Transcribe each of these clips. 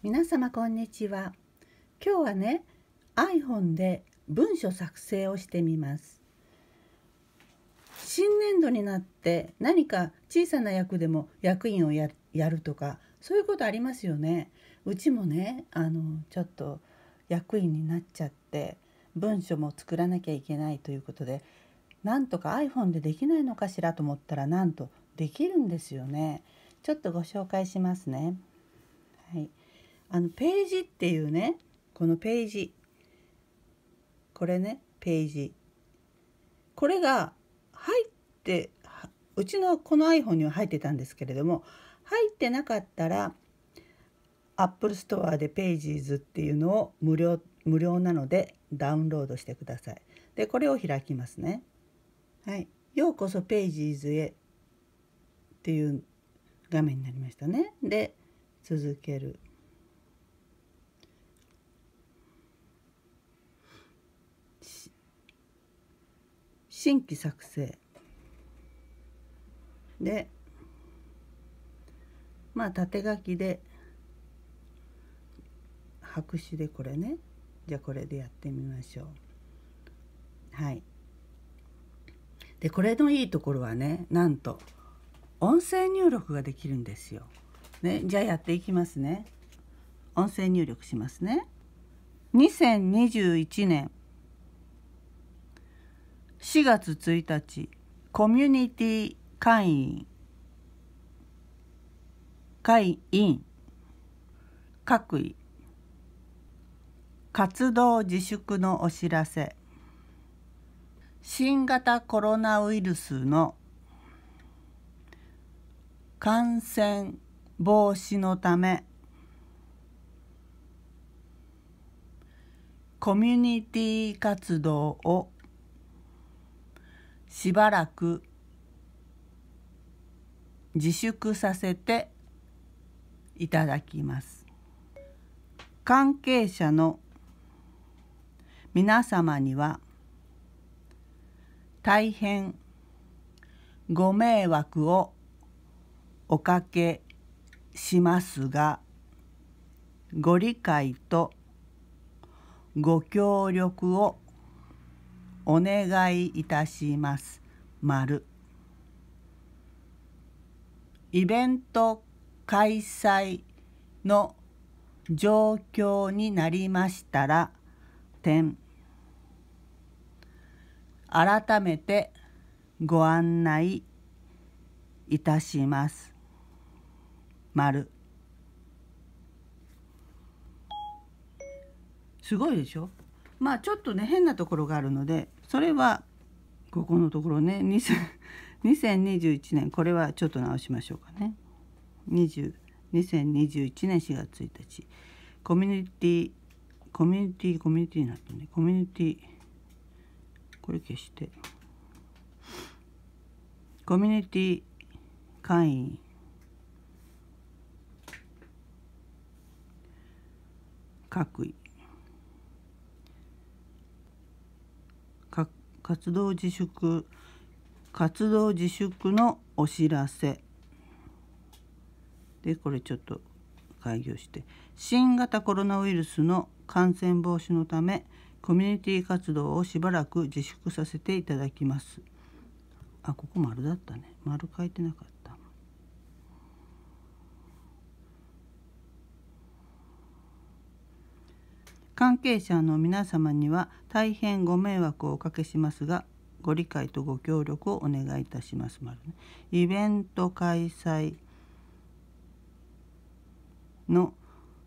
皆様こんにちは今日はね iPhone で文書作成をしてみます新年度になって何か小さな役でも役員をやるとかそういうことありますよねうちもねあのちょっと役員になっちゃって文書も作らなきゃいけないということでなんとか iPhone でできないのかしらと思ったらなんとできるんですよねちょっとご紹介しますねはいあのページっていうねこのページこれねページこれが入ってうちのこの iPhone には入ってたんですけれども入ってなかったら Apple Store で Pages っていうのを無料無料なのでダウンロードしてください。でこれを開きますね。はい、ようこそ Pages へっていう画面になりましたね。で続ける。新規作成でまあ縦書きで白紙でこれねじゃあこれでやってみましょうはいでこれのいいところはねなんと音声入力ができるんですよ、ね、じゃあやっていきますね音声入力しますね2021年4月1日コミュニティ会員会員各位活動自粛のお知らせ新型コロナウイルスの感染防止のためコミュニティ活動をしばらく自粛させていただきます関係者の皆様には大変ご迷惑をおかけしますがご理解とご協力をお願いいたします。丸イベント開催の状況になりましたら点改めてご案内いたします。丸すごいでしょまあちょっとね変なところがあるのでそれはここのところね2021年 これはちょっと直しましょうかね20 2021年4月1日コミュニティコミュニティコミュニティになってねコミュニティこれ消してコミュニティ会員各位活動自粛活動自粛のお知らせでこれちょっと開業して新型コロナウイルスの感染防止のためコミュニティ活動をしばらく自粛させていただきますあここ丸だったね丸書いてなかった関係者の皆様には大変ご迷惑をおかけしますがご理解とご協力をお願いいたします。まるね、イベント開催の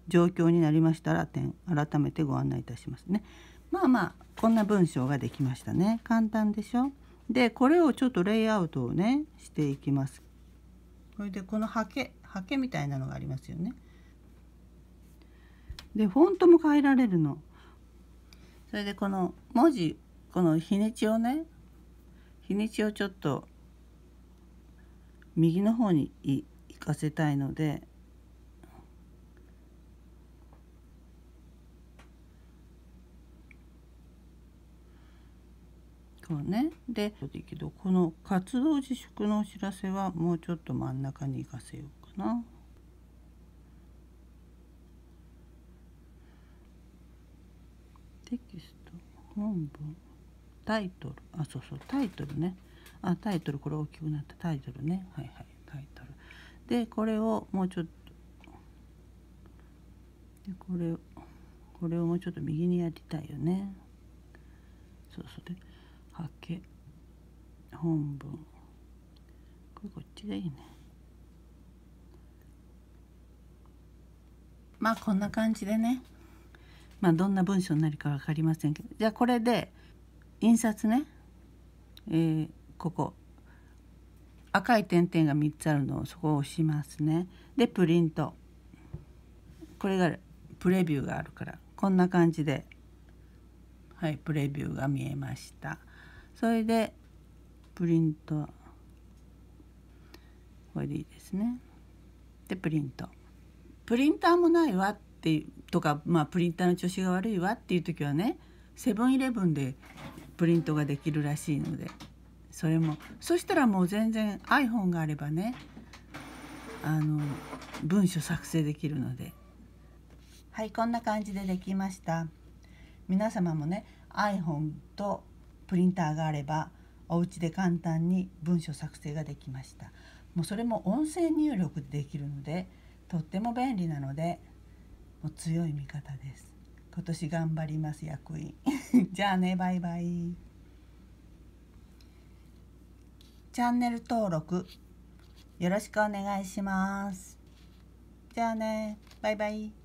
状況になりましたら点改めてご案内いたしますね。まあまあこんな文章ができましたね。簡単でしょでこれをちょっとレイアウトをねしていきます。これでこのハケハケみたいなのがありますよね。でフォントも変えられるの。それでこの文字この日にちをね日にちをちょっと右の方に行かせたいので。こうねでこの活動自粛のお知らせはもうちょっと真ん中に行かせようかな。テキスト本文タイトルあそうそうタイトルねあタイトルこれ大きくなったタイトルねはいはいタイトルでこれをもうちょっとでこれこれをもうちょっと右にやりたいよねそうそうで刷毛本文これこっちがいいねまあこんな感じでねまあ、どんな文章になるか分かりませんけどじゃあこれで印刷ね、えー、ここ赤い点々が3つあるのをそこを押しますね。でプリントこれがプレビューがあるからこんな感じではいプレビューが見えました。それでプリントこれでいいですね。でプリント。プリンターもないわっってとか、まあ、プリンターの調子が悪いわっていう時はねセブンイレブンでプリントができるらしいのでそれもそしたらもう全然 iPhone があればねあの文書作成できるのではいこんな感じでできました皆様もね iPhone とプリンターがあればお家で簡単に文書作成ができましたもうそれも音声入力できるのでとっても便利なのでもう強い味方です今年頑張ります役員 じゃあねバイバイチャンネル登録よろしくお願いしますじゃあねバイバイ